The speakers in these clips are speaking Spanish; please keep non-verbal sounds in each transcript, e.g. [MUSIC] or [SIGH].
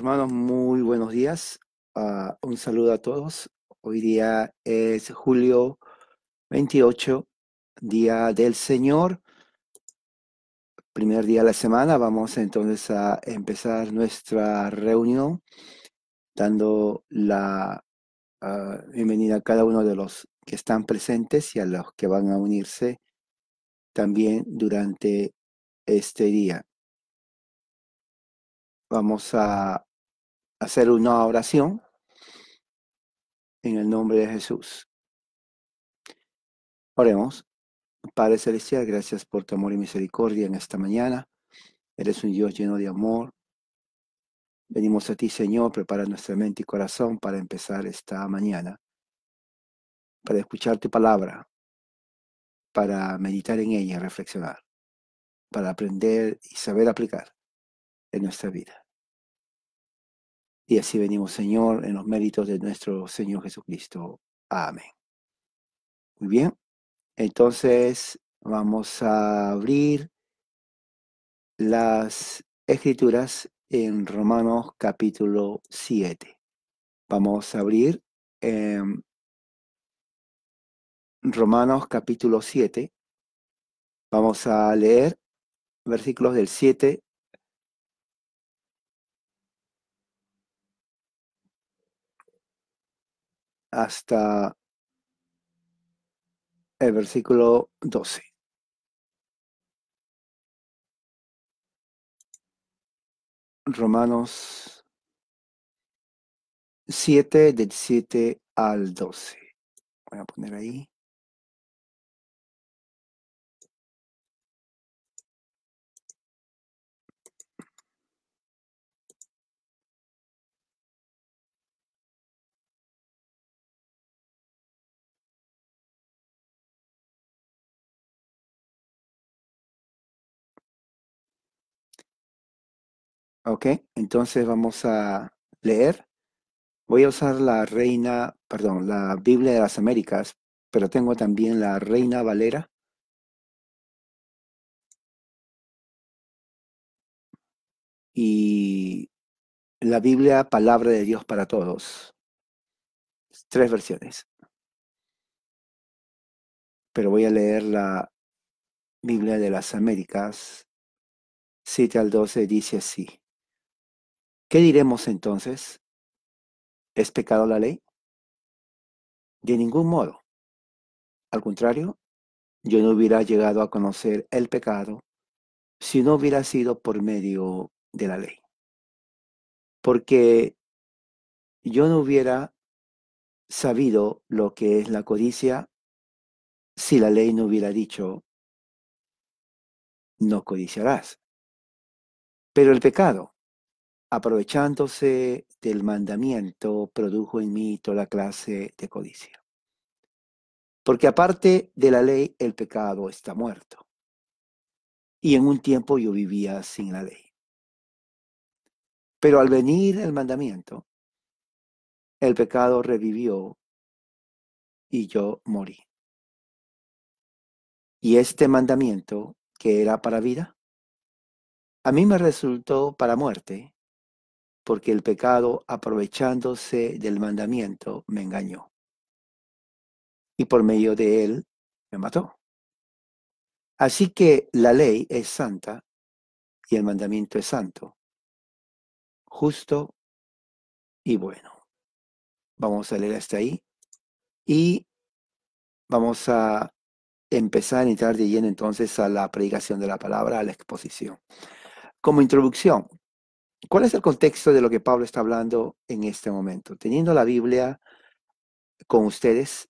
Hermanos, muy buenos días. Ah, un saludo a todos. Hoy día es julio 28, Día del Señor. Primer día de la semana. Vamos entonces a empezar nuestra reunión dando la ah, bienvenida a cada uno de los que están presentes y a los que van a unirse también durante este día vamos a hacer una oración en el nombre de Jesús. Oremos. Padre Celestial, gracias por tu amor y misericordia en esta mañana. Eres un Dios lleno de amor. Venimos a ti, Señor, prepara nuestra mente y corazón para empezar esta mañana, para escuchar tu palabra, para meditar en ella, reflexionar, para aprender y saber aplicar en nuestra vida. Y así venimos, Señor, en los méritos de nuestro Señor Jesucristo. Amén. Muy bien. Entonces vamos a abrir las escrituras en Romanos capítulo 7. Vamos a abrir en em, Romanos capítulo 7. Vamos a leer versículos del 7 hasta el versículo 12. Romanos 7 del 7 al 12. Voy a poner ahí. Ok, entonces vamos a leer. Voy a usar la Reina, perdón, la Biblia de las Américas, pero tengo también la Reina Valera. Y la Biblia, palabra de Dios para todos. Tres versiones. Pero voy a leer la Biblia de las Américas, 7 al 12, dice así. ¿Qué diremos entonces? ¿Es pecado la ley? De ningún modo. Al contrario, yo no hubiera llegado a conocer el pecado si no hubiera sido por medio de la ley. Porque yo no hubiera sabido lo que es la codicia si la ley no hubiera dicho, no codiciarás. Pero el pecado, aprovechándose del mandamiento, produjo en mí toda clase de codicia. Porque aparte de la ley, el pecado está muerto. Y en un tiempo yo vivía sin la ley. Pero al venir el mandamiento, el pecado revivió y yo morí. Y este mandamiento, que era para vida, a mí me resultó para muerte porque el pecado, aprovechándose del mandamiento, me engañó. Y por medio de él me mató. Así que la ley es santa y el mandamiento es santo, justo y bueno. Vamos a leer hasta ahí y vamos a empezar a entrar de lleno entonces a la predicación de la palabra, a la exposición. Como introducción, ¿Cuál es el contexto de lo que Pablo está hablando en este momento? Teniendo la Biblia con ustedes,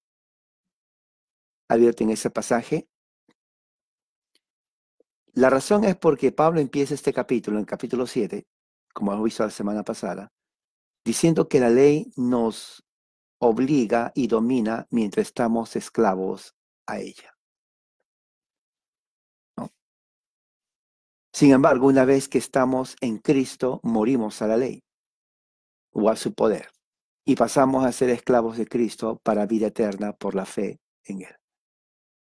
abierten en ese pasaje, la razón es porque Pablo empieza este capítulo, en capítulo 7, como hemos visto la semana pasada, diciendo que la ley nos obliga y domina mientras estamos esclavos a ella. Sin embargo, una vez que estamos en Cristo, morimos a la ley o a su poder y pasamos a ser esclavos de Cristo para vida eterna por la fe en Él.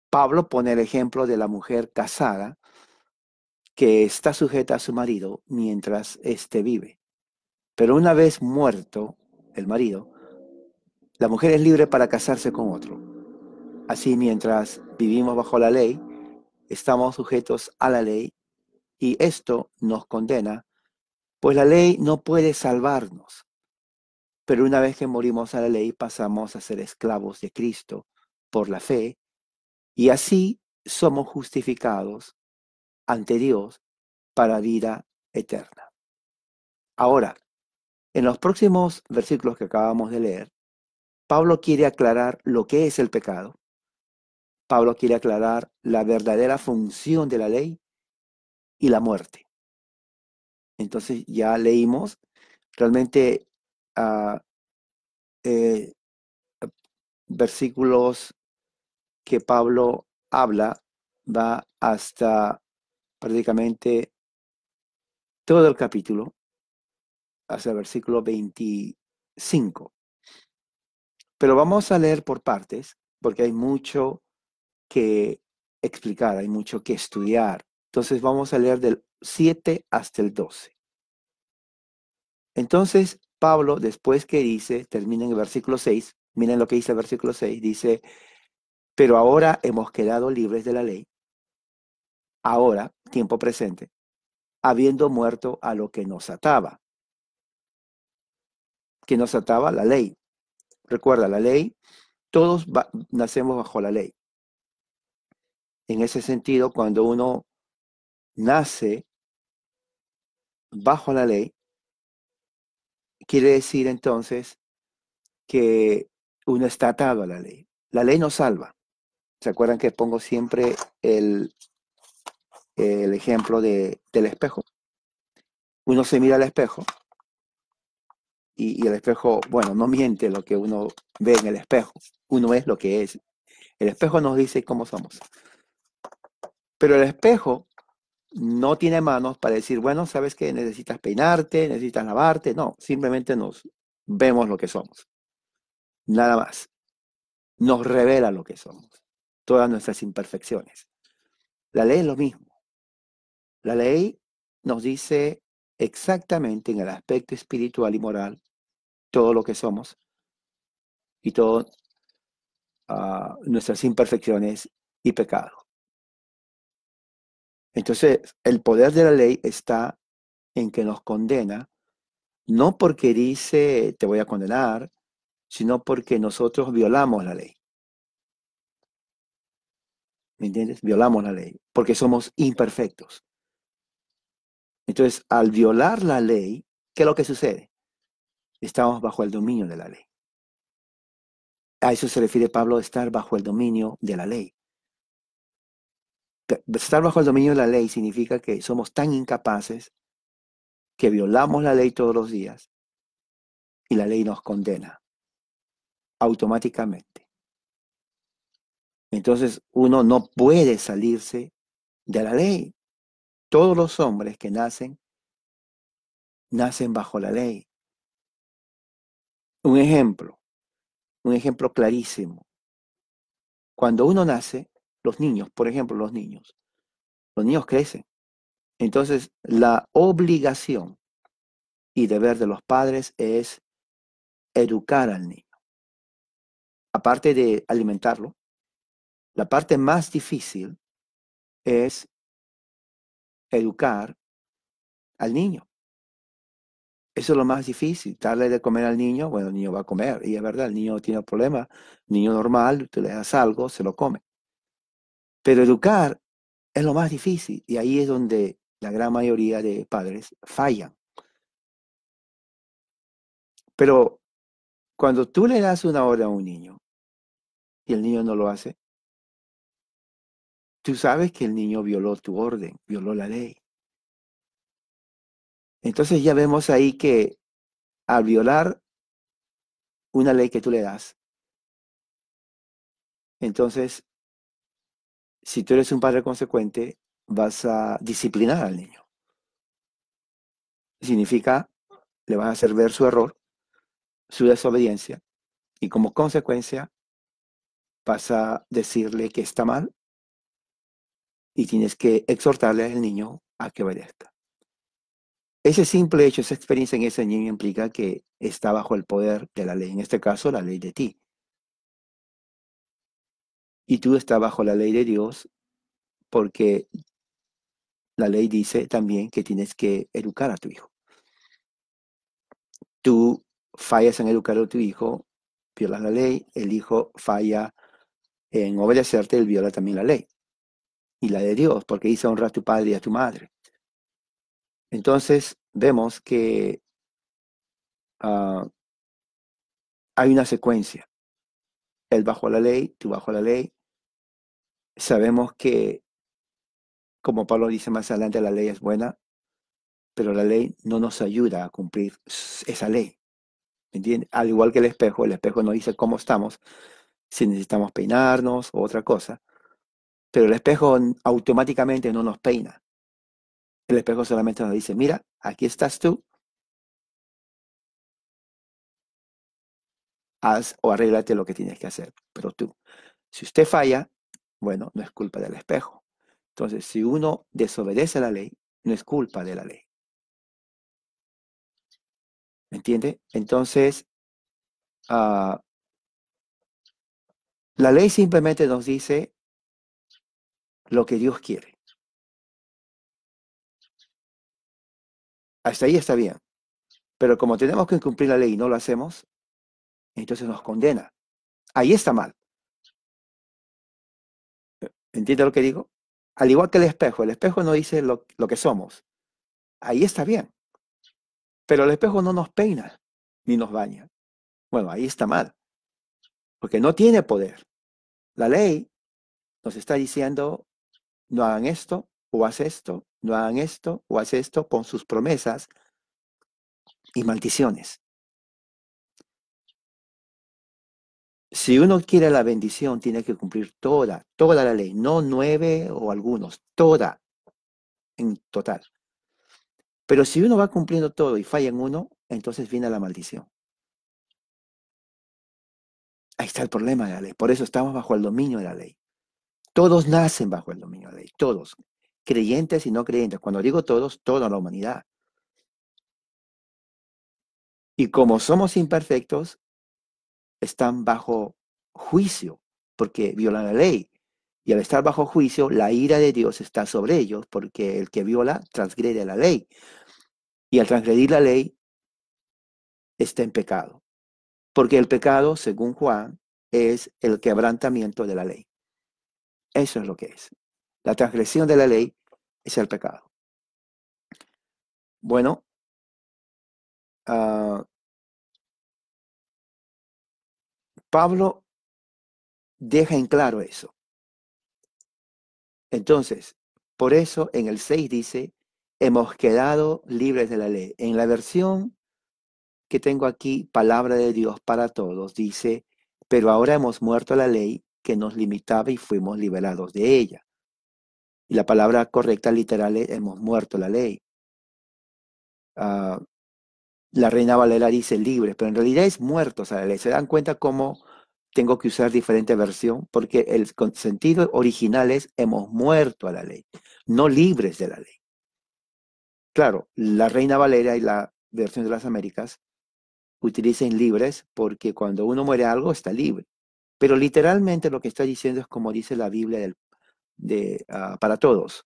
Pablo pone el ejemplo de la mujer casada que está sujeta a su marido mientras éste vive. Pero una vez muerto el marido, la mujer es libre para casarse con otro. Así mientras vivimos bajo la ley, estamos sujetos a la ley y esto nos condena, pues la ley no puede salvarnos. Pero una vez que morimos a la ley pasamos a ser esclavos de Cristo por la fe y así somos justificados ante Dios para vida eterna. Ahora, en los próximos versículos que acabamos de leer, Pablo quiere aclarar lo que es el pecado. Pablo quiere aclarar la verdadera función de la ley y la muerte. Entonces ya leímos, realmente ah, eh, versículos que Pablo habla va hasta prácticamente todo el capítulo, hasta el versículo 25. Pero vamos a leer por partes, porque hay mucho que explicar, hay mucho que estudiar. Entonces vamos a leer del 7 hasta el 12. Entonces Pablo, después que dice, termina en el versículo 6, miren lo que dice el versículo 6, dice, pero ahora hemos quedado libres de la ley, ahora, tiempo presente, habiendo muerto a lo que nos ataba, que nos ataba la ley. Recuerda, la ley, todos nacemos bajo la ley. En ese sentido, cuando uno nace bajo la ley, quiere decir entonces que uno está atado a la ley. La ley no salva. ¿Se acuerdan que pongo siempre el, el ejemplo de, del espejo? Uno se mira al espejo y, y, el espejo, bueno, no miente lo que uno ve en el espejo. Uno es lo que es. El espejo nos dice cómo somos. Pero el espejo no tiene manos para decir, bueno, sabes que necesitas peinarte, necesitas lavarte. No, simplemente nos vemos lo que somos. Nada más. Nos revela lo que somos. Todas nuestras imperfecciones. La ley es lo mismo. La ley nos dice exactamente en el aspecto espiritual y moral todo lo que somos y todas ah, nuestras imperfecciones y pecados. Entonces, el poder de la ley está en que nos condena, no porque dice te voy a condenar, sino porque nosotros violamos la ley. ¿Me entiendes? Violamos la ley, porque somos imperfectos. Entonces, al violar la ley, ¿qué es lo que sucede? Estamos bajo el dominio de la ley. A eso se refiere Pablo, estar bajo el dominio de la ley estar bajo el dominio de la ley significa que somos tan incapaces que violamos la ley todos los días y la ley nos condena automáticamente. Entonces uno no puede salirse de la ley. Todos los hombres que nacen, nacen bajo la ley. Un ejemplo, un ejemplo clarísimo. Cuando uno nace, los niños, por ejemplo, los niños. Los niños crecen. Entonces, la obligación y deber de los padres es educar al niño. Aparte de alimentarlo, la parte más difícil es educar al niño. Eso es lo más difícil, darle de comer al niño, bueno, el niño va a comer, y es verdad, el niño tiene un problema, niño normal, tú le das algo, se lo come. Pero educar es lo más difícil y ahí es donde la gran mayoría de padres fallan. Pero cuando tú le das una orden a un niño y el niño no lo hace, tú sabes que el niño violó tu orden, violó la ley. Entonces ya vemos ahí que al violar una ley que tú le das, entonces si tú eres un padre consecuente, vas a disciplinar al niño. Significa, le vas a hacer ver su error, su desobediencia, y como consecuencia vas a decirle que está mal y tienes que exhortarle al niño a que obedezca. Ese simple hecho, esa experiencia en ese niño implica que está bajo el poder de la ley, en este caso la ley de ti y tú estás bajo la ley de Dios porque la ley dice también que tienes que educar a tu hijo. Tú fallas en educar a tu hijo, violas la ley, el hijo falla en obedecerte, él viola también la ley y la de Dios, porque dice honra a tu padre y a tu madre. Entonces vemos que ah, hay una secuencia él bajo la ley, tú bajo la ley. Sabemos que, como Pablo dice más adelante, la ley es buena, pero la ley no nos ayuda a cumplir esa ley. Al igual que el espejo, el espejo no dice cómo estamos, si necesitamos peinarnos o otra cosa. Pero el espejo automáticamente no nos peina. El espejo solamente nos dice, mira, aquí estás tú, haz o arréglate lo que tienes que hacer. Pero tú, si usted falla, bueno, no es culpa del espejo. Entonces, si uno desobedece la ley, no es culpa de la ley. ¿Me ¿Entiende? Entonces, ah, la ley simplemente nos dice lo que Dios quiere. Hasta ahí está bien. Pero como tenemos que cumplir la ley y no lo hacemos, entonces nos condena. Ahí está mal. ¿E-, ¿Entiende lo que digo? Al igual que el espejo, el espejo no dice lo, que somos. Ahí está bien. Pero el espejo no nos peina ni nos baña. Bueno, ahí está mal. Porque no tiene poder. La ley nos está diciendo, no hagan esto o haz esto, no hagan esto o haz esto con sus promesas y maldiciones. si uno quiere la bendición, tiene que cumplir toda, toda la ley, no nueve o algunos, toda en total. Pero si uno va cumpliendo todo y falla en uno, entonces viene la maldición. Ahí está el problema de la ley. Por eso estamos bajo el dominio de la ley. Todos nacen bajo el dominio de la ley, todos, creyentes y no creyentes. Cuando digo todos, toda la humanidad. Y como somos imperfectos, están bajo juicio porque violan la ley. Y al estar bajo juicio, la ira de Dios está sobre ellos porque el que viola transgrede la ley. Y al transgredir la ley, está en pecado. Porque el pecado, según Juan, es el quebrantamiento de la ley. Eso es lo que es. La transgresión de la ley es el pecado. Bueno, ah, Pablo deja en claro eso. Entonces, por eso en el 6 dice, hemos quedado libres de la ley. En la versión que tengo aquí, palabra de Dios para todos, dice, pero ahora hemos muerto la ley que nos limitaba y fuimos liberados de ella. Y la palabra correcta literal es hemos muerto la ley. Ah la reina Valera dice libres, pero en realidad es muertos a la ley. ¿Se dan cuenta cómo tengo que usar diferente versión? Porque el sentido original es hemos muerto a la ley, no libres de la ley. Claro, la reina Valera y la versión de las Américas utilizan libres porque cuando uno muere algo está libre. Pero literalmente lo que está diciendo es como dice la Biblia de, ah, para todos.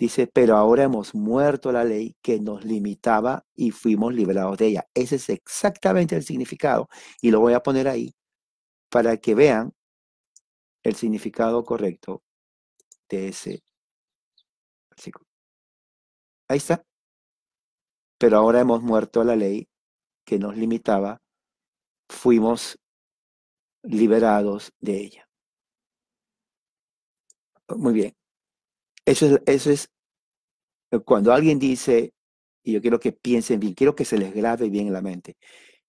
Dice, pero ahora hemos muerto la ley que nos limitaba y fuimos liberados de ella. Ese es exactamente el significado. Y lo voy a poner ahí para que vean el significado correcto de ese versículo. Ahí está. Pero ahora hemos muerto la ley que nos limitaba, fuimos liberados de ella. Muy bien. Eso es, eso eh, cuando alguien dice, y yo quiero que piensen bien, quiero que se les grave bien en la mente,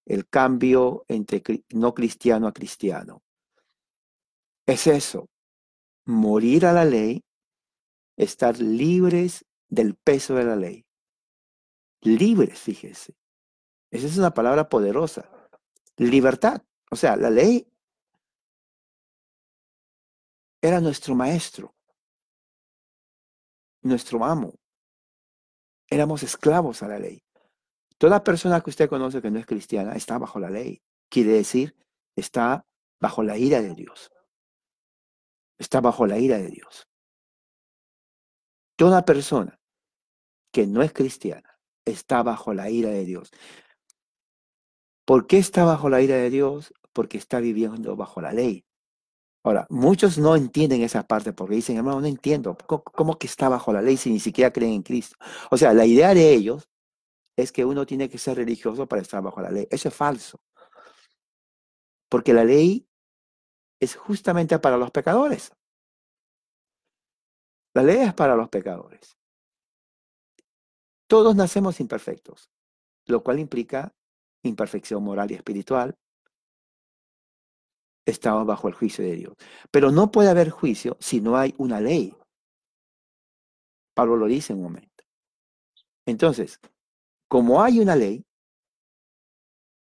el cambio entre no cristiano a cristiano. Es eso, morir a la ley, estar libres del peso de la ley. Libres, fíjese. Esa es una palabra poderosa. Libertad. O sea, la ley era nuestro maestro nuestro amo. Éramos esclavos a la ley. Toda persona que usted conoce que no es cristiana está bajo la ley. Quiere decir, está bajo la ira de Dios. Está bajo la ira de Dios. Toda persona que no es cristiana está bajo la ira de Dios. ¿Por qué está bajo la ira de Dios? Porque está viviendo bajo la ley. Ahora, muchos no entienden esa parte porque dicen, hermano, no entiendo, ¿cómo, que está bajo la ley si ni siquiera creen en Cristo? O sea, la idea de ellos es que uno tiene que ser religioso para estar bajo la ley. Eso es falso. Porque la ley es justamente para los pecadores. La ley es para los pecadores. Todos nacemos imperfectos, lo cual implica imperfección moral y espiritual, estamos bajo el juicio de Dios. Pero no puede haber juicio si no hay una ley. Pablo lo dice en un momento. Entonces, como hay una ley,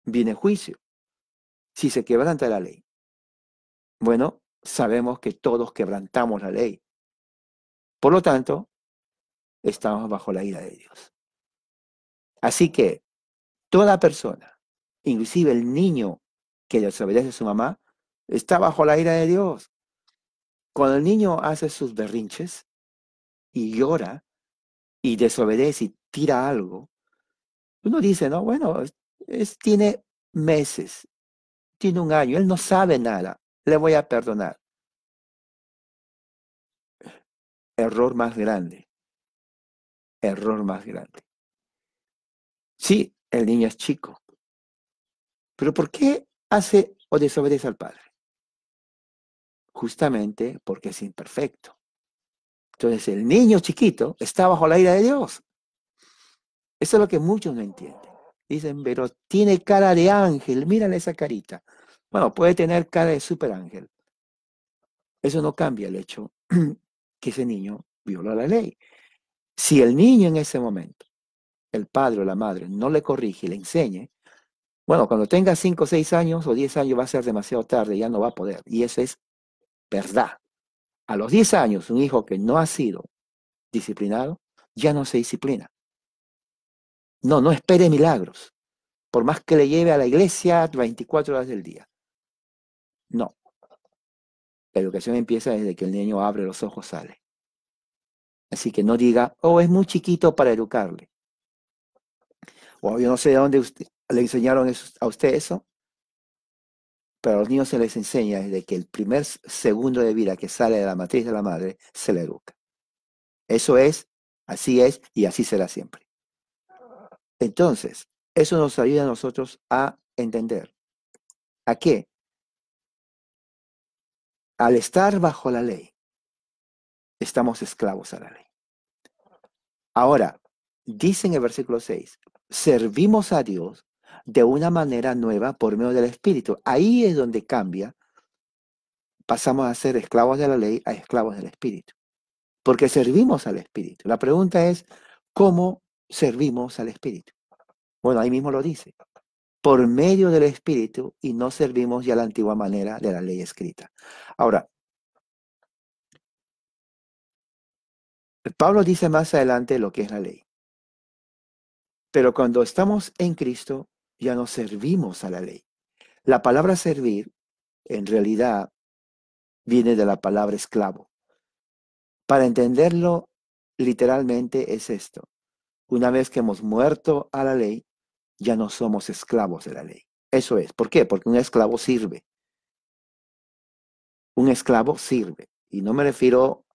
viene juicio. Si se quebranta la ley. Bueno, sabemos que todos quebrantamos la ley. Por lo tanto, estamos bajo la ira de Dios. Así que toda persona, inclusive el niño que desobedece a su mamá, Está bajo la ira de Dios. Cuando el niño hace sus berrinches y llora y desobedece y tira algo, uno dice, no, bueno, es, tiene meses, tiene un año, él no sabe nada, le voy a perdonar. Error más grande, error más grande. Sí, el niño es chico, pero ¿por qué hace o desobedece al padre? justamente porque es imperfecto. Entonces el niño chiquito está bajo la ira de Dios. Eso es lo que muchos no entienden. Dicen, pero tiene cara de ángel, mírale esa carita. Bueno, puede tener cara de super ángel. Eso no cambia el hecho [CLEARS THROAT] que ese niño viola la ley. Si el niño en ese momento, el padre o la madre, no le corrige, y le enseñe, bueno, cuando tenga 5, 6 años o 10 años va a ser demasiado tarde, ya no va a poder. Y eso es verdad. A los 10 años, un hijo que no ha sido disciplinado ya no se disciplina. No, no espere milagros, por más que le lleve a la iglesia 24 horas del día. No. La educación empieza desde que el niño abre los ojos, sale. Así que no diga, oh, es muy chiquito para educarle. O yo no sé de dónde le enseñaron a usted eso. Pero los niños se les enseña desde que el primer segundo de vida que sale de la matriz de la madre, se le educa. Eso es, así es y así será siempre. Entonces, eso nos ayuda a nosotros a entender. ¿A qué? Al estar bajo la ley, estamos esclavos a la ley. Ahora, dice en el versículo 6, servimos a Dios de una manera nueva por medio del Espíritu. Ahí es donde cambia. Pasamos a ser esclavos de la ley a esclavos del Espíritu. Porque servimos al Espíritu. La pregunta es, ¿cómo servimos al Espíritu? Bueno, ahí mismo lo dice. Por medio del Espíritu y no servimos ya la antigua manera de la ley escrita. Ahora, Pablo dice más adelante lo que es la ley. Pero cuando estamos en Cristo, ya no servimos a la ley. La palabra servir, en realidad, viene de la palabra esclavo. Para entenderlo literalmente es esto. Una vez que hemos muerto a la ley, ya no somos esclavos de la ley. Eso es. ¿Por qué? Porque un esclavo sirve. Un esclavo sirve. Y no me refiero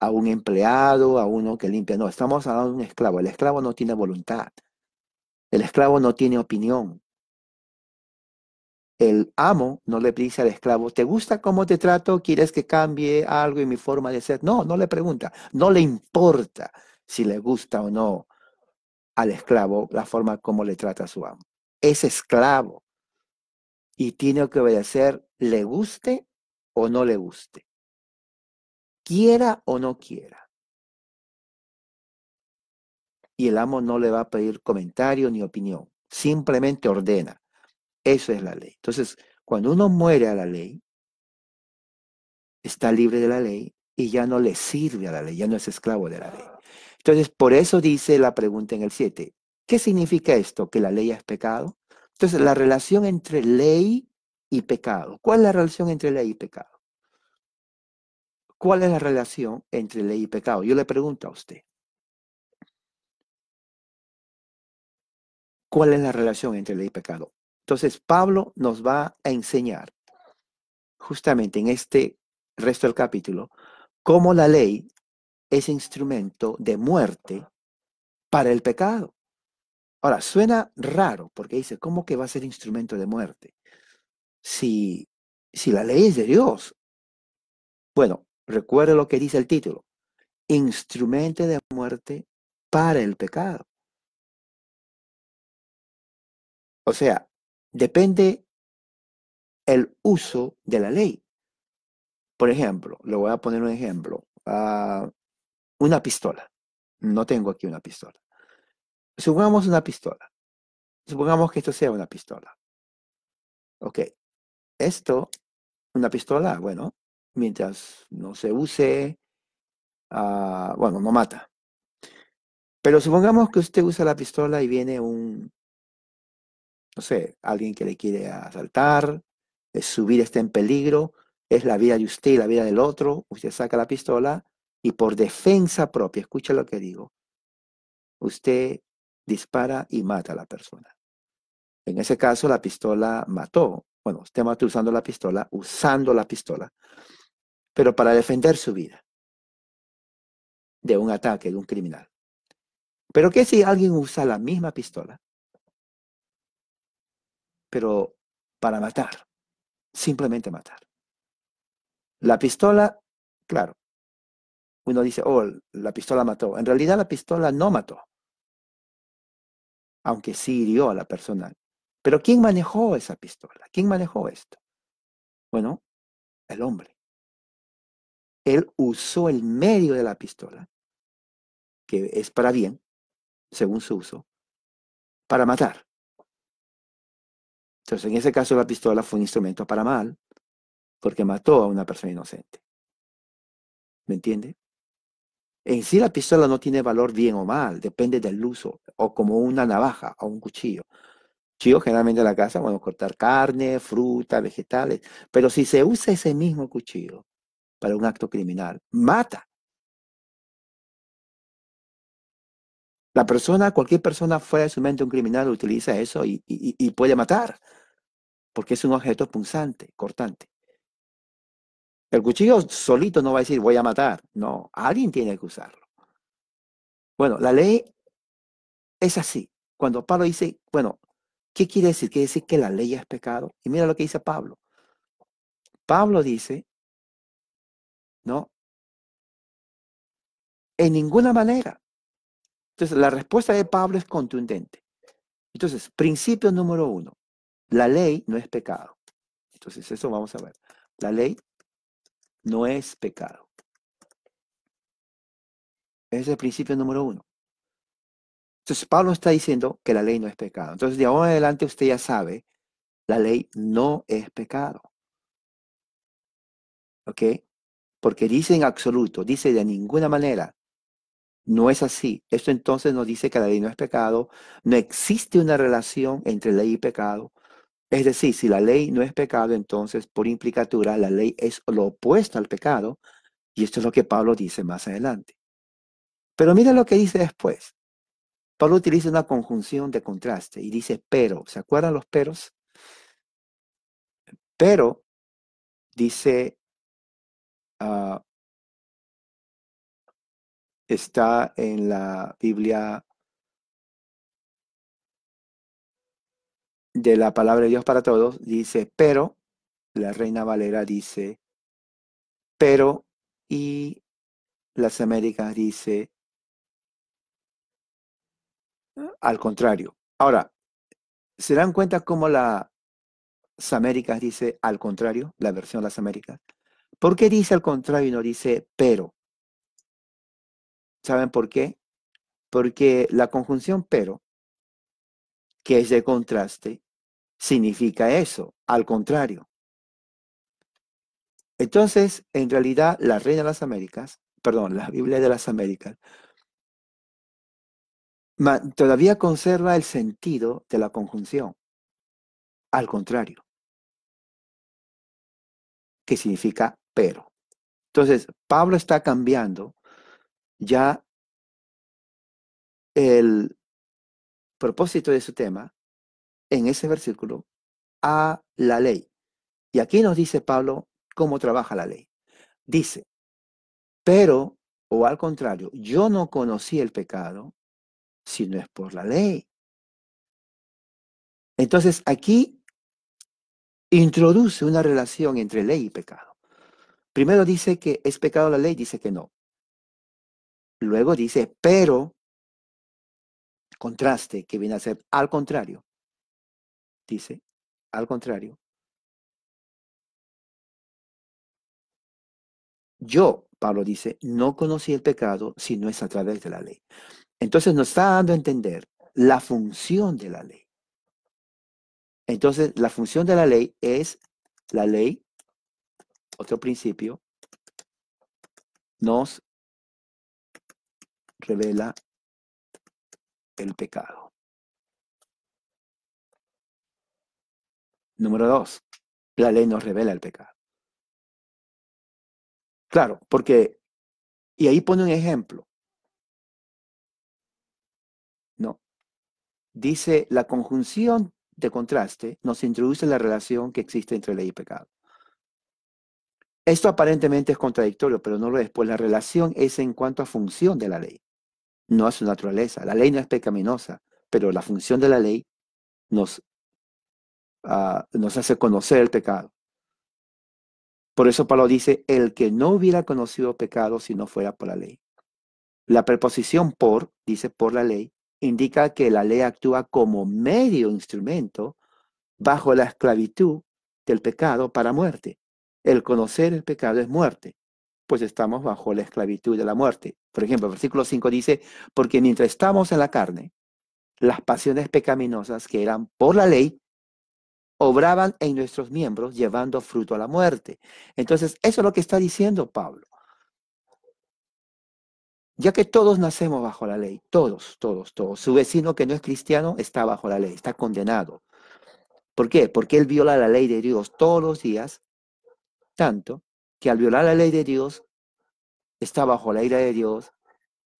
a un empleado, a uno que limpia. No, estamos hablando de un esclavo. El esclavo no tiene voluntad. El esclavo no tiene opinión. El amo no le dice al esclavo, ¿te gusta cómo te trato? ¿Quieres que cambie algo en mi forma de ser? No, no le pregunta. No le importa si le gusta o no al esclavo la forma como le trata a su amo. Es esclavo y tiene que obedecer, le guste o no le guste, quiera o no quiera y el amo no le va a pedir comentario ni opinión, simplemente ordena. Eso es la ley. Entonces, cuando uno muere a la ley, está libre de la ley y ya no le sirve a la ley, ya no es esclavo de la ley. Entonces, por eso dice la pregunta en el 7, ¿qué significa esto? ¿Que la ley es pecado? Entonces, la relación entre ley y pecado. ¿Cuál es la relación entre ley y pecado? ¿Cuál es la relación entre ley y pecado? Yo le pregunto a usted. cuál es la relación entre ley y pecado. Entonces, Pablo nos va a enseñar justamente en este resto del capítulo cómo la ley es instrumento de muerte para el pecado. Ahora, suena raro porque dice, ¿cómo que va a ser instrumento de muerte? Si, si la ley es de Dios. Bueno, recuerda lo que dice el título. Instrumento de muerte para el pecado. O sea, depende el uso de la ley. Por ejemplo, le voy a poner un ejemplo. Ah, una pistola. No tengo aquí una pistola. Supongamos una pistola. Supongamos que esto sea una pistola. Ok. Esto, una pistola, bueno, mientras no se use, ah, bueno, no mata. Pero supongamos que usted usa la pistola y viene un, no sé, alguien que le quiere asaltar, eh, su vida está en peligro, es la vida de usted y la vida del otro, usted saca la pistola y por defensa propia, escucha lo que digo, usted dispara y mata a la persona. En ese caso, la pistola mató. Bueno, usted mató usando la pistola, usando la pistola, pero para defender su vida de un ataque de un criminal. Pero ¿qué si alguien usa la misma pistola pero para matar, simplemente matar. La pistola, claro, uno dice, oh, la pistola mató. En realidad la pistola no mató, aunque sí hirió a la persona. Pero ¿quién manejó esa pistola? ¿Quién manejó esto? Bueno, el hombre. Él usó el medio de la pistola, que es para bien, según su uso, para matar. Entonces, en ese caso, la pistola fue un instrumento para mal, porque mató a una persona inocente. ¿Me entiende? En sí, la pistola no tiene valor bien o mal, depende del uso, o como una navaja o un cuchillo. Cuchillo generalmente en la casa, bueno, cortar carne, fruta, vegetales, pero si se usa ese mismo cuchillo para un acto criminal, mata La persona, cualquier persona fuera de su mente, un criminal utiliza eso y, puede matar, porque es un objeto punzante, cortante. El cuchillo solito no va a decir voy a matar, no, alguien tiene que usarlo. Bueno, la ley es así. Cuando Pablo dice, bueno, ¿qué quiere decir? Quiere decir que la ley es pecado. Y mira lo que dice Pablo. Pablo dice, no, en ninguna manera. Entonces, la respuesta de Pablo es contundente. Entonces, principio número uno, la ley no es pecado. Entonces, eso vamos a ver. La ley no es pecado. Ese es el principio número uno. Entonces, Pablo está diciendo que la ley no es pecado. Entonces, de ahora en adelante usted ya sabe, la ley no es pecado. ¿Ok? Porque dice en absoluto, dice de ninguna manera, no es así. Esto entonces nos dice que la ley no es pecado, no existe una relación entre ley y pecado. Es decir, si la ley no es pecado, entonces por implicatura la ley es lo opuesto al pecado. Y esto es lo que Pablo dice más adelante. Pero mira lo que dice después. Pablo utiliza una conjunción de contraste y dice pero. ¿Se acuerdan los peros? Pero dice, ah, está en la Biblia de la palabra de Dios para todos, dice, pero, la Reina Valera dice, pero, y las Américas dice, ¿Eh? al contrario. Ahora, ¿se dan cuenta cómo las Américas dice al contrario, la versión de las Américas? ¿Por qué dice al contrario y no dice pero? ¿Saben por qué? Porque la conjunción pero, que es de contraste, significa eso, al contrario. Entonces, en realidad, la Reina de las Américas, perdón, la Biblia de las Américas, todavía conserva el sentido de la conjunción. Al contrario, que significa pero. Entonces, Pablo está cambiando ya el propósito de su tema en ese versículo a la ley. Y aquí nos dice Pablo cómo trabaja la ley. Dice, pero, o al contrario, yo no conocí el pecado si no es por la ley. Entonces aquí introduce una relación entre ley y pecado. Primero dice que es pecado la ley, dice que no. Luego dice, pero, contraste, que viene a ser al contrario. Dice, al contrario. Yo, Pablo dice, no conocí el pecado si no es a través de la ley. Entonces nos está dando a entender la función de la ley. Entonces, la función de la ley es la ley, otro principio, nos revela el pecado. Número dos, la ley nos revela el pecado. Claro, porque, y ahí pone un ejemplo. No. Dice, la conjunción de contraste nos introduce la relación que existe entre ley y pecado. Esto aparentemente es contradictorio, pero no lo es, pues la relación es en cuanto a función de la ley no a su naturaleza. La ley no es pecaminosa, pero la función de la ley nos, ah, nos hace conocer el pecado. Por eso Pablo dice, el que no hubiera conocido pecado si no fuera por la ley. La preposición por, dice por la ley, indica que la ley actúa como medio instrumento bajo la esclavitud del pecado para muerte. El conocer el pecado es muerte pues estamos bajo la esclavitud de la muerte. Por ejemplo, el versículo 5 dice, porque mientras estamos en la carne, las pasiones pecaminosas que eran por la ley, obraban en nuestros miembros llevando fruto a la muerte. Entonces, eso es lo que está diciendo Pablo. Ya que todos nacemos bajo la ley, todos, todos, todos. Su vecino que no es cristiano está bajo la ley, está condenado. ¿Por qué? Porque él viola la ley de Dios todos los días, tanto que al violar la ley de Dios está bajo la ira de Dios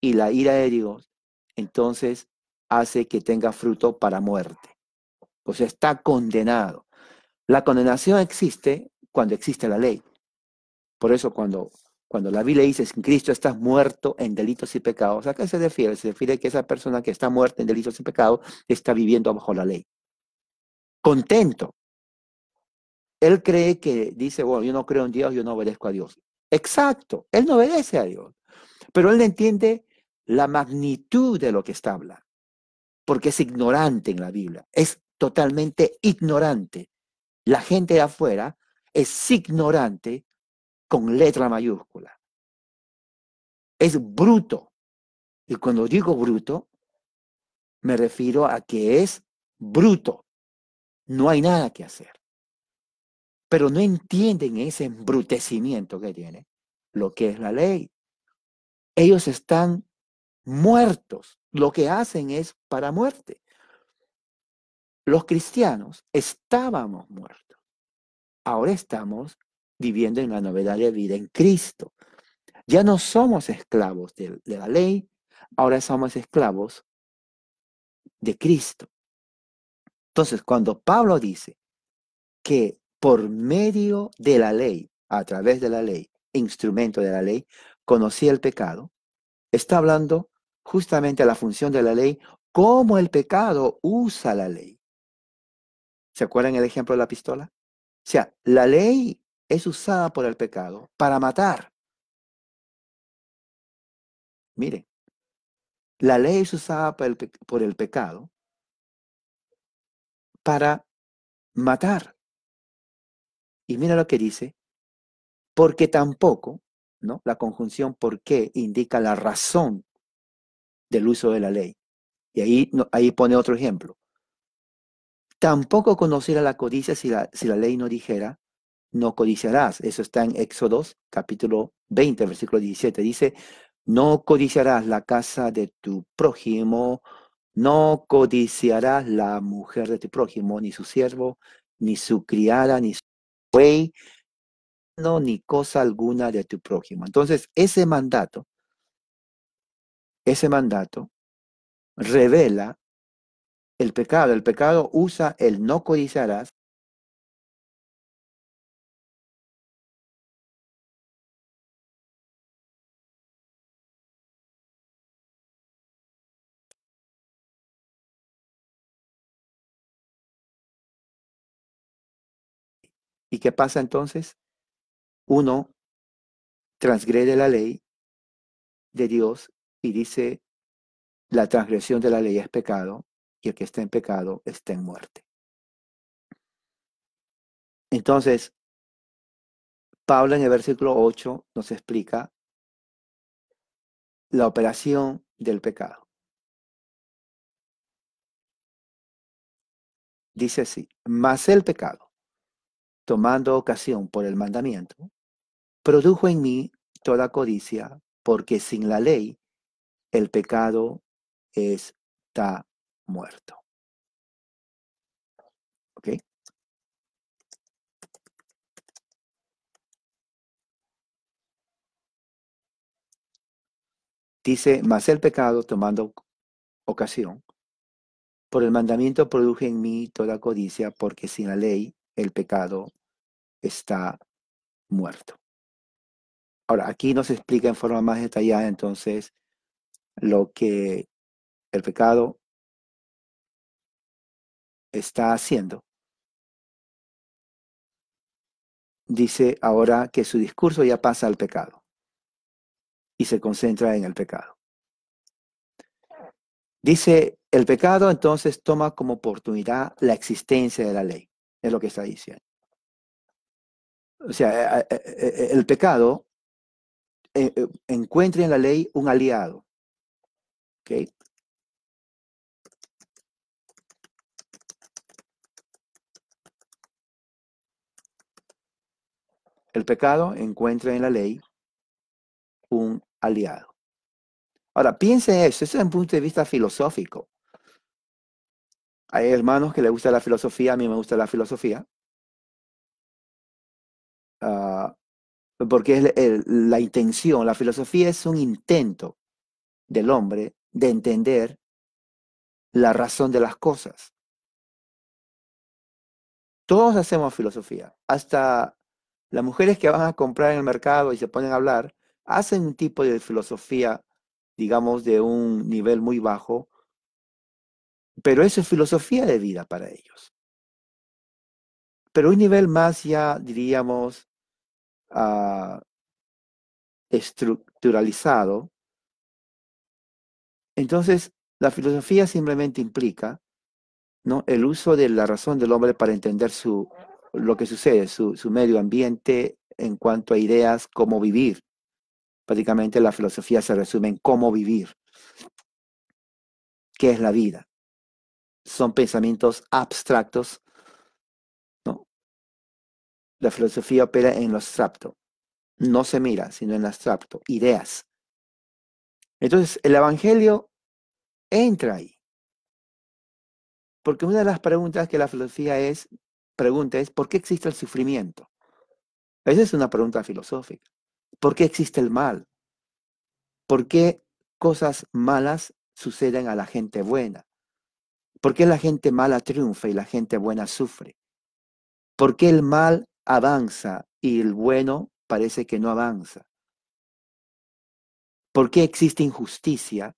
y la ira de Dios entonces hace que tenga fruto para muerte. O sea, está condenado. La condenación existe cuando existe la ley. Por eso cuando, cuando la Biblia dice, en Cristo estás muerto en delitos y pecados, ¿a qué se refiere? Se refiere que esa persona que está muerta en delitos y pecados está viviendo bajo la ley. Contento, él cree que dice, bueno, yo no creo en Dios, yo no obedezco a Dios. Exacto, él no obedece a Dios, pero él entiende la magnitud de lo que está hablando, porque es ignorante en la Biblia, es totalmente ignorante. La gente de afuera es ignorante con letra mayúscula. Es bruto. Y cuando digo bruto, me refiero a que es bruto. No hay nada que hacer pero no entienden ese embrutecimiento que tiene lo que es la ley. Ellos están muertos. Lo que hacen es para muerte. Los cristianos estábamos muertos. Ahora estamos viviendo en la novedad de vida en Cristo. Ya no somos esclavos de, de la ley, ahora somos esclavos de Cristo. Entonces, cuando Pablo dice que por medio de la ley, a través de la ley, instrumento de la ley, conocí el pecado, está hablando justamente a la función de la ley, cómo el pecado usa la ley. ¿Se acuerdan el ejemplo de la pistola? O sea, la ley es usada por el pecado para matar. Miren, la ley es usada por el pecado para matar. Y mira lo que dice, porque tampoco, ¿no? La conjunción porque indica la razón del uso de la ley. Y ahí, ahí pone otro ejemplo. Tampoco conocerá la codicia si la, si la ley no dijera, no codiciarás. Eso está en Éxodo capítulo 20, versículo 17. Dice, no codiciarás la casa de tu prójimo, no codiciarás la mujer de tu prójimo, ni su siervo, ni su criada, ni su güey, no, ni cosa alguna de tu prójimo. Entonces, ese mandato, ese mandato revela el pecado. El pecado usa el no codiciarás ¿Y qué pasa entonces? Uno transgrede la ley de Dios y dice, la transgresión de la ley es pecado y el que está en pecado está en muerte. Entonces, Pablo en el versículo 8 nos explica la operación del pecado. Dice así, más el pecado tomando ocasión por el mandamiento, produjo en mí toda codicia, porque sin la ley el pecado está muerto. Dice, mas el pecado tomando ocasión. Por el mandamiento produjo en mí toda codicia, porque sin la ley el pecado está muerto. Ahora, aquí nos explica en forma más detallada entonces lo que el pecado está haciendo. Dice ahora que su discurso ya pasa al pecado y se concentra en el pecado. Dice, el pecado entonces toma como oportunidad la existencia de la ley, es lo que está diciendo. O sea, eh, eh, eh, el pecado encuentra en la ley un aliado. ¿Okay? El pecado encuentra en la ley un aliado. Ahora, piensen eso, eso es un punto de vista filosófico. Hay hermanos que les gusta la filosofía, a mí me gusta la filosofía. porque es la intención, la filosofía es un intento del hombre de entender la razón de las cosas. Todos hacemos filosofía, hasta las mujeres que van a comprar en el mercado y se ponen a hablar, hacen un tipo de filosofía, digamos, de un nivel muy bajo, pero eso es filosofía de vida para ellos. Pero un nivel más ya, diríamos, Ah, estructuralizado, entonces la filosofía simplemente implica ¿no? el uso de la razón del hombre para entender su, lo que sucede, su, su medio ambiente en cuanto a ideas, cómo vivir. Prácticamente la filosofía se resume en cómo vivir, qué es la vida. Son pensamientos abstractos la filosofía opera en los abstracto. No se mira, sino en lo abstracto, ideas. Entonces, el Evangelio entra ahí. Porque una de las preguntas que la filosofía es, pregunta es, ¿por qué existe el sufrimiento? Esa es una pregunta filosófica. ¿Por qué existe el mal? ¿Por qué cosas malas suceden a la gente buena? ¿Por qué la gente mala triunfa y la gente buena sufre? ¿Por qué el mal avanza y el bueno parece que no avanza? ¿Por qué existe injusticia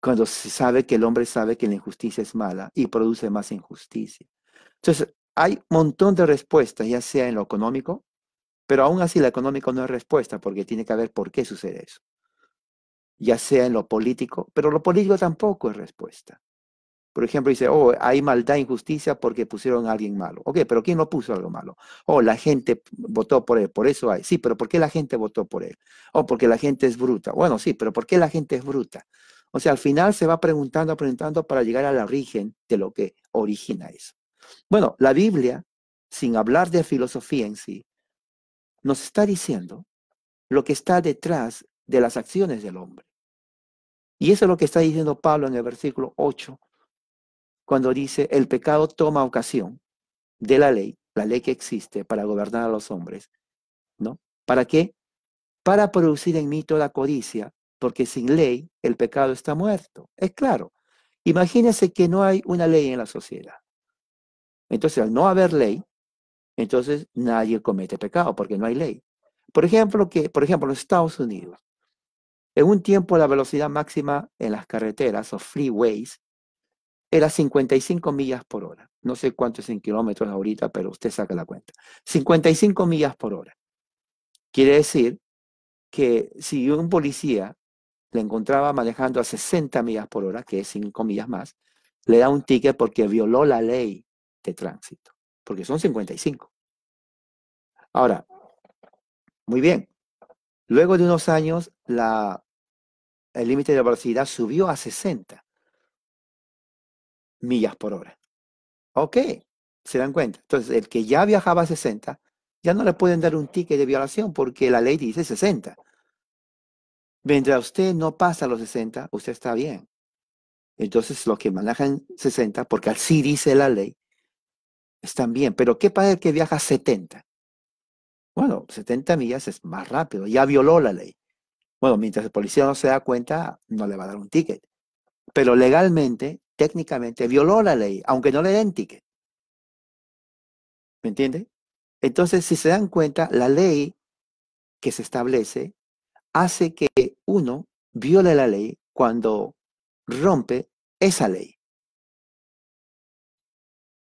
cuando se sabe que el hombre sabe que la injusticia es mala y produce más injusticia? Entonces, hay un montón de respuestas, ya sea en lo económico, pero aún así lo económico no es respuesta porque tiene que haber por qué sucede eso. Ya sea en lo político, pero lo político tampoco es respuesta. Por ejemplo, dice, oh, hay maldad e injusticia porque pusieron a alguien malo. Ok, pero ¿quién no puso algo malo? Oh, la gente votó por él, por eso hay. Sí, pero ¿por qué la gente votó por él? Oh, porque la gente es bruta. Bueno, sí, pero ¿por qué la gente es bruta? O sea, al final se va preguntando, preguntando para llegar al origen de lo que origina eso. Bueno, la Biblia, sin hablar de filosofía en sí, nos está diciendo lo que está detrás de las acciones del hombre. Y eso es lo que está diciendo Pablo en el versículo 8 cuando dice, el pecado toma ocasión de la ley, la ley que existe para gobernar a los hombres, ¿no? ¿Para qué? Para producir en mí toda codicia, porque sin ley el pecado está muerto. Es claro. Imagínense que no hay una ley en la sociedad. Entonces, al no haber ley, entonces nadie comete pecado porque no hay ley. Por ejemplo, que, por ejemplo, los Estados Unidos. En un tiempo la velocidad máxima en las carreteras o freeways era 55 millas por hora. No sé cuánto es en kilómetros ahorita, pero usted saca la cuenta. 55 millas por hora. Quiere decir que si un policía le encontraba manejando a 60 millas por hora, que es 5 millas más, le da un ticket porque violó la ley de tránsito, porque son 55. Ahora, muy bien, luego de unos años el límite de velocidad subió a 60 millas por hora. Ok, se dan cuenta. Entonces, el que ya viajaba a 60, ya no le pueden dar un ticket de violación porque la ley dice 60. Mientras usted no pasa los 60, usted está bien. Entonces, los que manejan 60, porque así dice la ley, están bien. Pero, ¿qué pasa el que viaja 70? Bueno, 70 millas es más rápido, ya violó la ley. Bueno, mientras el policía no se da cuenta, no le va a dar un ticket. Pero legalmente técnicamente violó la ley, aunque no le identique. ¿Me entiende? Entonces, si se dan cuenta, la ley que se establece hace que uno viole la ley cuando rompe esa ley.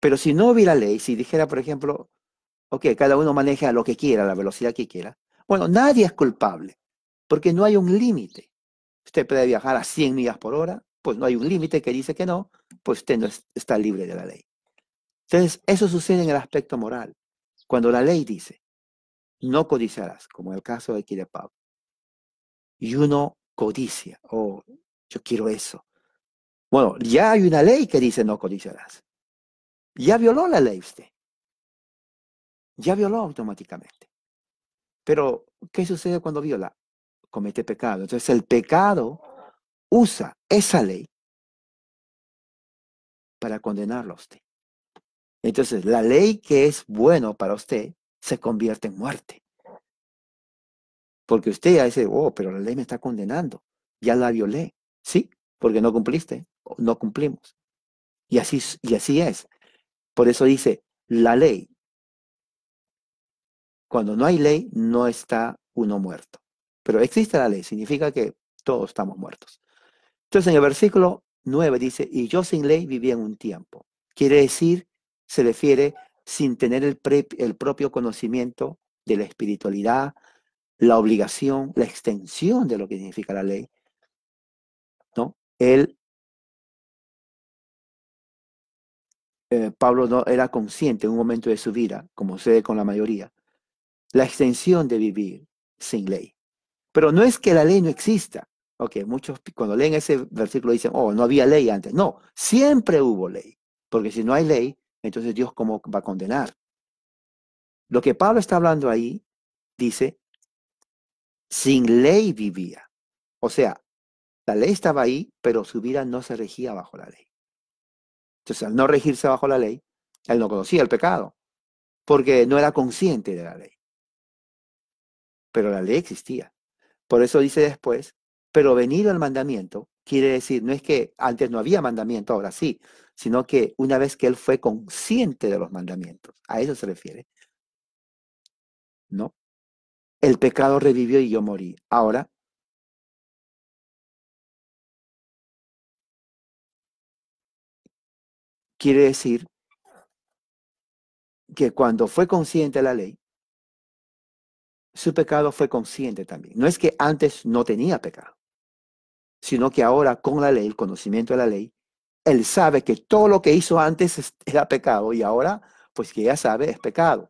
Pero si no hubiera ley, si dijera, por ejemplo, ok, cada uno maneja lo que quiera, la velocidad que quiera, bueno, nadie es culpable, porque no hay un límite. Usted puede viajar a 100 millas por hora, pues no hay un límite que dice que no, pues usted no está libre de la ley. Entonces, eso sucede en el aspecto moral. Cuando la ley dice, no codiciarás, como en el caso de aquí de y uno codicia, o oh, yo quiero eso. Bueno, ya hay una ley que dice no codiciarás. Ya violó la ley usted. Ya violó automáticamente. Pero, ¿qué sucede cuando viola? Comete pecado. Entonces, el pecado usa esa ley para condenarlo a usted. Entonces, la ley que es bueno para usted se convierte en muerte. Porque usted ya dice, oh, pero la ley me está condenando. Ya la violé. Sí, porque no cumpliste, no cumplimos. Y así, y así es. Por eso dice, la ley. Cuando no hay ley, no está uno muerto. Pero existe la ley, significa que todos estamos muertos. Entonces en el versículo 9 dice, y yo sin ley vivía en un tiempo. Quiere decir, se refiere sin tener el, propio conocimiento de la espiritualidad, la obligación, la extensión de lo que significa la ley. ¿No? Él, eh, Pablo no era consciente en un momento de su vida, como sucede con la mayoría, la extensión de vivir sin ley. Pero no es que la ley no exista, Ok, muchos cuando leen ese versículo dicen, oh, no había ley antes. No, siempre hubo ley, porque si no hay ley, entonces Dios cómo va a condenar. Lo que Pablo está hablando ahí, dice, sin ley vivía. O sea, la ley estaba ahí, pero su vida no se regía bajo la ley. Entonces, al no regirse bajo la ley, él no conocía el pecado, porque no era consciente de la ley. Pero la ley existía. Por eso dice después, pero venido el mandamiento quiere decir, no es que antes no había mandamiento, ahora sí, sino que una vez que él fue consciente de los mandamientos, a eso se refiere. ¿No? El pecado revivió y yo morí. Ahora quiere decir que cuando fue consciente de la ley, su pecado fue consciente también. No es que antes no tenía pecado sino que ahora con la ley, el conocimiento de la ley, él sabe que todo lo que hizo antes era pecado y ahora, pues que ya sabe, es pecado.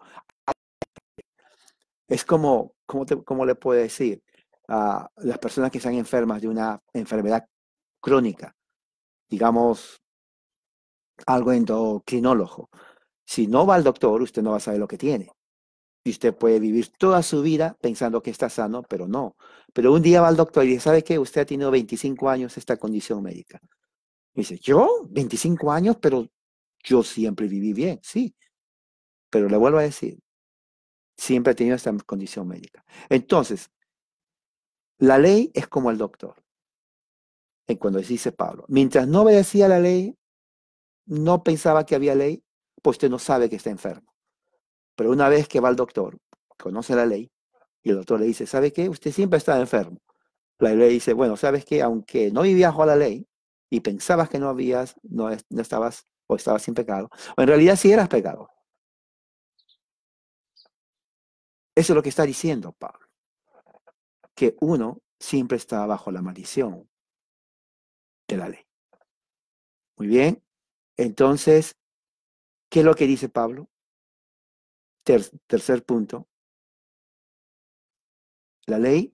Es como, ¿cómo, te, le puede decir? A las personas que están enfermas de una enfermedad crónica, digamos, algo endocrinólogo. Si no va al doctor, usted no va a saber lo que tiene. Y usted puede vivir toda su vida pensando que está sano, pero no. Pero un día va al doctor y dice, ¿sabe qué? Usted ha tenido 25 años esta condición médica. dice, ¿yo? 25 años, pero yo siempre viví bien, sí. Pero le vuelvo a decir, siempre he tenido esta condición médica. Entonces, la ley es como el doctor. En cuando dice Pablo, mientras no obedecía la ley, no pensaba que había ley, pues usted no sabe que está enfermo. Pero una vez que va al doctor, conoce la ley, y el doctor le dice, ¿sabe qué? Usted siempre estaba enfermo. La ley dice, bueno, ¿sabes qué? Aunque no vivías bajo la ley y pensabas que no habías, no, no estabas o estabas sin pecado, o en realidad sí eras pecado. Eso es lo que está diciendo Pablo, que uno siempre está bajo la maldición de la ley. Muy bien, entonces, ¿qué es lo que dice Pablo? tercer punto. La ley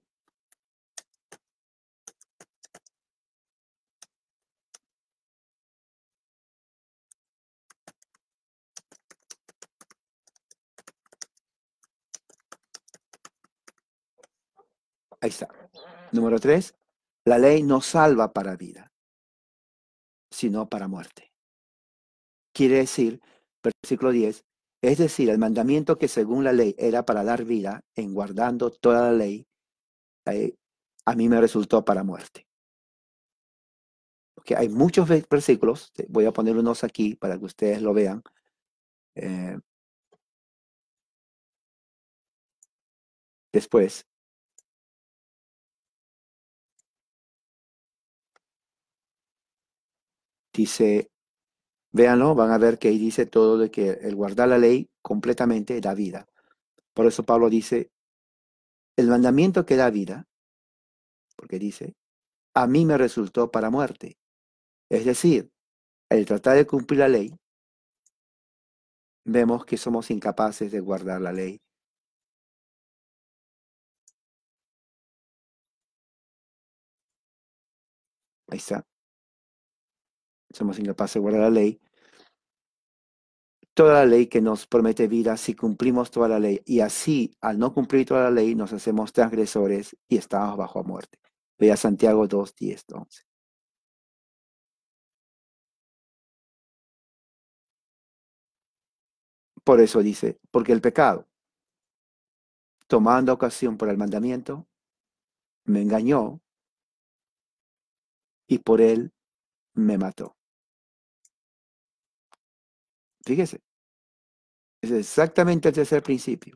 Ahí está. Número tres, la ley no salva para vida, sino para muerte. Quiere decir, versículo 10, es decir, el mandamiento que según la ley era para dar vida, en guardando toda la ley, eh, a mí me resultó para muerte. Porque hay muchos versículos, voy a poner unos aquí para que ustedes lo vean. Eh, después. Dice Véanlo, van a ver que ahí dice todo de que el guardar la ley completamente da vida. Por eso Pablo dice, el mandamiento que da vida, porque dice, a mí me resultó para muerte. Es decir, el tratar de cumplir la ley, vemos que somos incapaces de guardar la ley. Ahí está somos incapaces de guardar la ley, toda la ley que nos promete vida si cumplimos toda la ley. Y así, al no cumplir toda la ley, nos hacemos transgresores y estamos bajo a muerte. Vea Santiago 2, 10, 11. Por eso dice, porque el pecado, tomando ocasión por el mandamiento, me engañó y por él me mató. Fíjese. Es exactamente el tercer principio.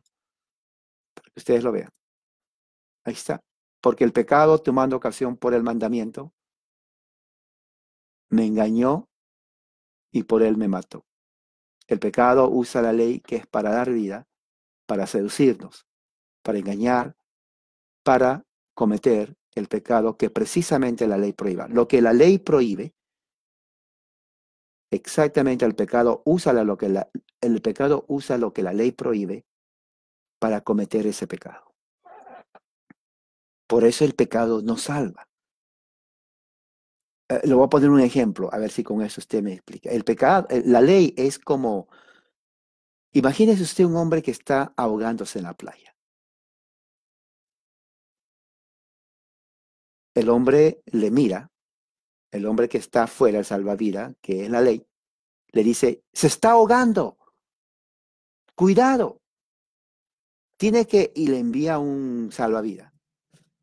ustedes lo vean. Ahí está. Porque el pecado, tomando ocasión por el mandamiento, me engañó y por él me mató. El pecado usa la ley que es para dar vida, para seducirnos, para engañar, para cometer el pecado que precisamente la ley prohíba. Lo que la ley prohíbe, exactamente el pecado usa lo que la, el pecado usa lo que la ley prohíbe para cometer ese pecado. Por eso el pecado no salva. Le eh, lo voy a poner un ejemplo, a ver si con eso usted me explica. El pecado, eh, la ley es como, imagínese usted un hombre que está ahogándose en la playa. El hombre le mira el hombre que está fuera el salvavida, que es la ley, le dice, se está ahogando, cuidado, tiene que, y le envía un salvavidas.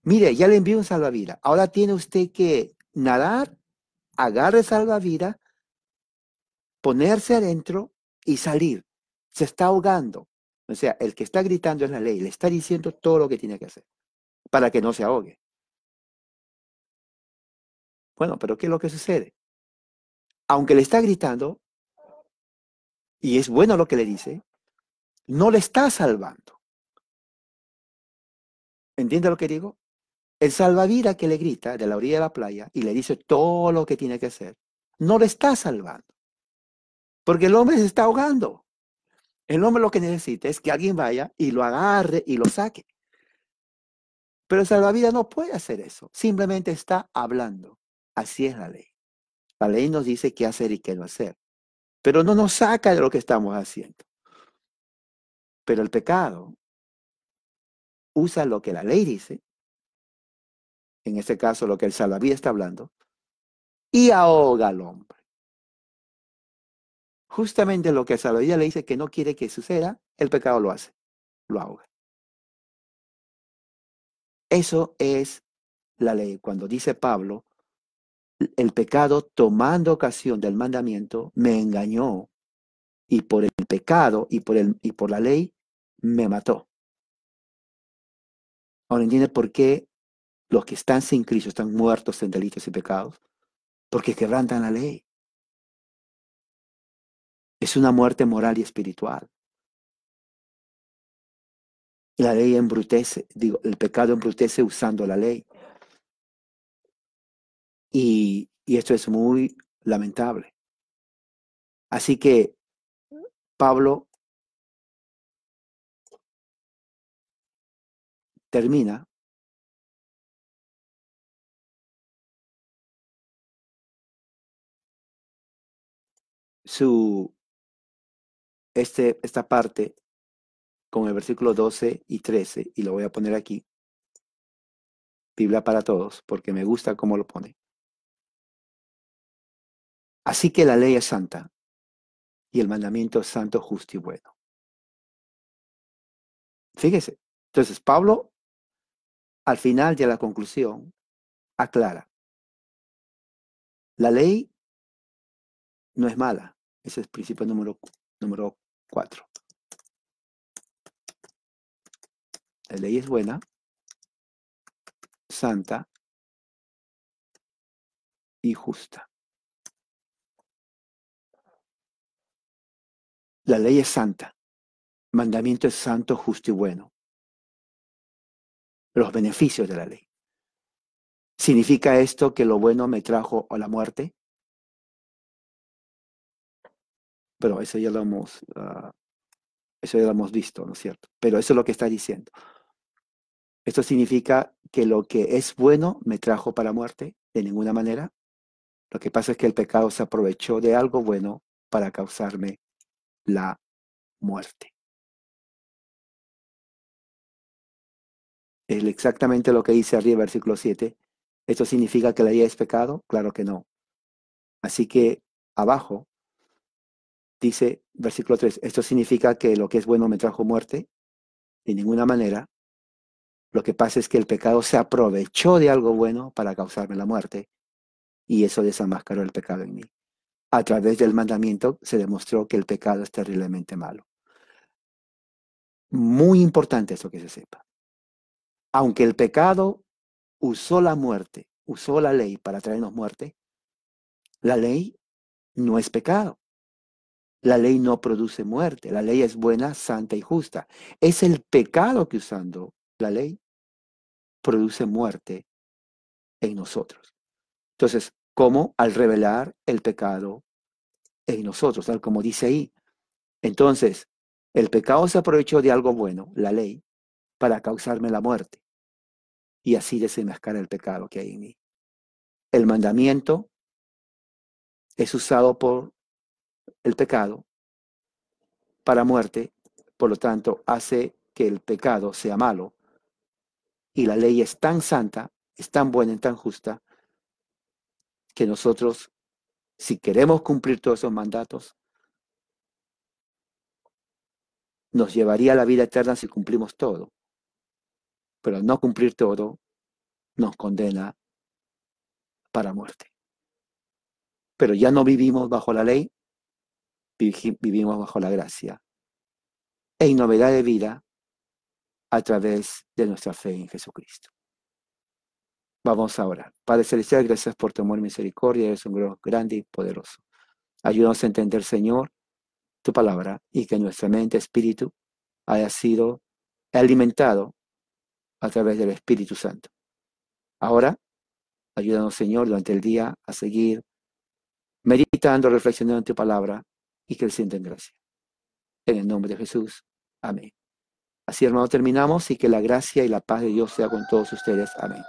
Mire, ya le envió un salvavidas, ahora tiene usted que nadar, agarre salvavidas, ponerse adentro y salir, se está ahogando. O sea, el que está gritando es la ley, le está diciendo todo lo que tiene que hacer para que no se ahogue. Bueno, pero ¿qué es lo que sucede? Aunque le está gritando, y es bueno lo que le dice, no le está salvando. ¿Entiende lo que digo? El salvavidas que le grita de la orilla de la playa y le dice todo lo que tiene que hacer, no le está salvando. Porque el hombre se está ahogando. El hombre lo que necesita es que alguien vaya y lo agarre y lo saque. Pero el salvavidas no puede hacer eso. Simplemente está hablando. Así es la ley. La ley nos dice qué hacer y qué no hacer, pero no nos saca de lo que estamos haciendo. Pero el pecado usa lo que la ley dice, en este caso lo que el Salaví está hablando, y ahoga al hombre. Justamente lo que el le dice que no quiere que suceda, el pecado lo hace, lo ahoga. Eso es la ley. Cuando dice Pablo, el pecado, tomando ocasión del mandamiento, me engañó y por el pecado y por, y por la ley me mató. Ahora entiende por qué los que están sin Cristo están muertos en delitos y pecados. Porque quebrantan la ley. Es una muerte moral y espiritual. La ley embrutece, digo, el pecado embrutece usando la ley. Y, esto es muy lamentable. Así que Pablo termina su este, esta parte con el versículo 12 y 13 y lo voy a poner aquí. Biblia para todos porque me gusta cómo lo pone. Así que la ley es santa y el mandamiento es santo, justo y bueno. Fíjese. Entonces, Pablo, al final de la conclusión, aclara. La ley no es mala. Ese es el principio número, número cuatro. La ley es buena, santa y justa. La ley es santa, mandamiento es santo, justo y bueno. Los beneficios de la ley. ¿Significa esto que lo bueno me trajo a la muerte? Pero eso ya lo hemos, ah, eso ya visto, ¿no es cierto? Pero eso es lo que está diciendo. Esto significa que lo que es bueno me trajo para muerte de ninguna manera. Lo que pasa es que el pecado se aprovechó de algo bueno para causarme la muerte. Es exactamente lo que dice arriba, versículo 7. ¿Esto significa que la idea es pecado? Claro que no. Así que abajo dice, versículo 3, ¿esto significa que lo que es bueno me trajo muerte? De ninguna manera. Lo que pasa es que el pecado se aprovechó de algo bueno para causarme la muerte y eso desamascaró el pecado en mí a través del mandamiento se demostró que el pecado es terriblemente malo. Muy importante esto que se sepa. Aunque el pecado usó la muerte, usó la ley para traernos muerte, la ley no es pecado. La ley no produce muerte. La ley es buena, santa y justa. Es el pecado que usando la ley produce muerte en nosotros. Entonces, como al revelar el pecado en nosotros, tal como dice ahí. Entonces, el pecado se aprovechó de algo bueno, la ley, para causarme la muerte y así desenmascarar el pecado que hay en mí. El mandamiento es usado por el pecado para muerte, por lo tanto hace que el pecado sea malo. Y la ley es tan santa, es tan buena, y tan justa, que nosotros, si queremos cumplir todos esos mandatos, nos llevaría a la vida eterna si cumplimos todo. Pero no cumplir todo nos condena para muerte. Pero ya no vivimos bajo la ley, vivimos bajo la gracia. e novedad de vida a través de nuestra fe en Jesucristo. Vamos a orar. Padre Celestial, gracias por tu amor y misericordia. Eres un Dios grande y poderoso. Ayúdanos a entender, Señor, tu palabra y que nuestra mente, espíritu, haya sido alimentado a través del Espíritu Santo. Ahora, ayúdanos, Señor, durante el día a seguir meditando, reflexionando en tu palabra y que creciendo en gracia. En el nombre de Jesús. Amén. Así, hermano, terminamos y que la gracia y la paz de Dios sea con todos ustedes. Amén.